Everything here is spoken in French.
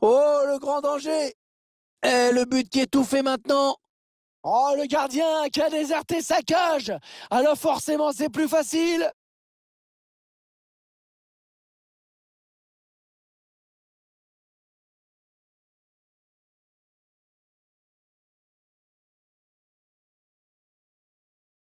Oh, le grand danger Eh, le but qui est tout fait maintenant Oh, le gardien qui a déserté sa cage Alors forcément, c'est plus facile